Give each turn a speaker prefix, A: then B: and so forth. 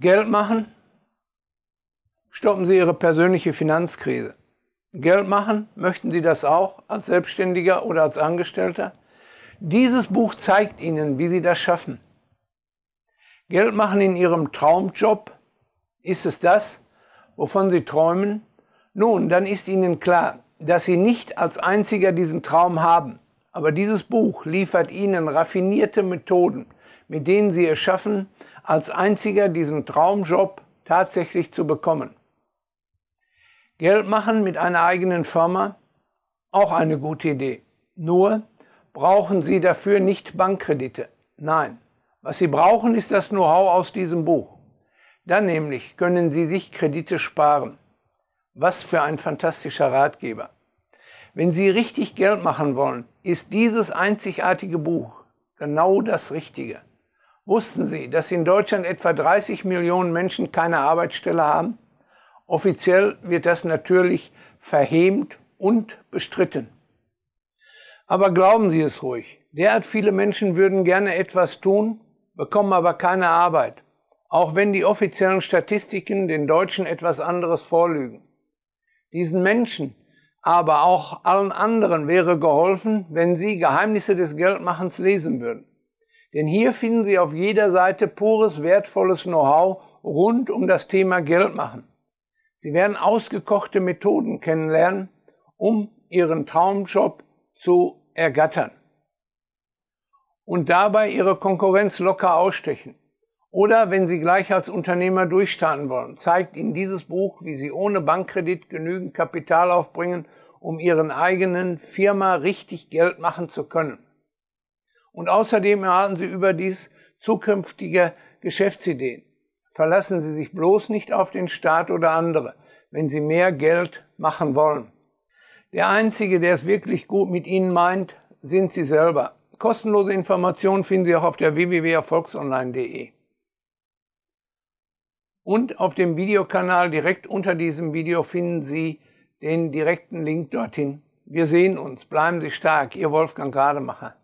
A: Geld machen, stoppen Sie Ihre persönliche Finanzkrise. Geld machen, möchten Sie das auch als Selbstständiger oder als Angestellter? Dieses Buch zeigt Ihnen, wie Sie das schaffen. Geld machen in Ihrem Traumjob, ist es das, wovon Sie träumen? Nun, dann ist Ihnen klar, dass Sie nicht als Einziger diesen Traum haben. Aber dieses Buch liefert Ihnen raffinierte Methoden, mit denen Sie es schaffen, als einziger diesen Traumjob tatsächlich zu bekommen. Geld machen mit einer eigenen Firma? Auch eine gute Idee. Nur brauchen Sie dafür nicht Bankkredite. Nein, was Sie brauchen, ist das Know-how aus diesem Buch. Dann nämlich können Sie sich Kredite sparen. Was für ein fantastischer Ratgeber. Wenn Sie richtig Geld machen wollen, ist dieses einzigartige Buch genau das Richtige. Wussten Sie, dass in Deutschland etwa 30 Millionen Menschen keine Arbeitsstelle haben? Offiziell wird das natürlich verhämt und bestritten. Aber glauben Sie es ruhig, derart viele Menschen würden gerne etwas tun, bekommen aber keine Arbeit, auch wenn die offiziellen Statistiken den Deutschen etwas anderes vorlügen. Diesen Menschen aber auch allen anderen wäre geholfen, wenn sie Geheimnisse des Geldmachens lesen würden. Denn hier finden Sie auf jeder Seite pures, wertvolles Know-how rund um das Thema Geldmachen. Sie werden ausgekochte Methoden kennenlernen, um Ihren Traumjob zu ergattern und dabei Ihre Konkurrenz locker ausstechen. Oder wenn Sie gleich als Unternehmer durchstarten wollen, zeigt Ihnen dieses Buch, wie Sie ohne Bankkredit genügend Kapital aufbringen, um Ihren eigenen Firma richtig Geld machen zu können. Und außerdem erhalten Sie überdies zukünftige Geschäftsideen. Verlassen Sie sich bloß nicht auf den Staat oder andere, wenn Sie mehr Geld machen wollen. Der Einzige, der es wirklich gut mit Ihnen meint, sind Sie selber. Kostenlose Informationen finden Sie auch auf der www.erfolgsonline.de. Und auf dem Videokanal direkt unter diesem Video finden Sie den direkten Link dorthin. Wir sehen uns. Bleiben Sie stark. Ihr Wolfgang Rademacher.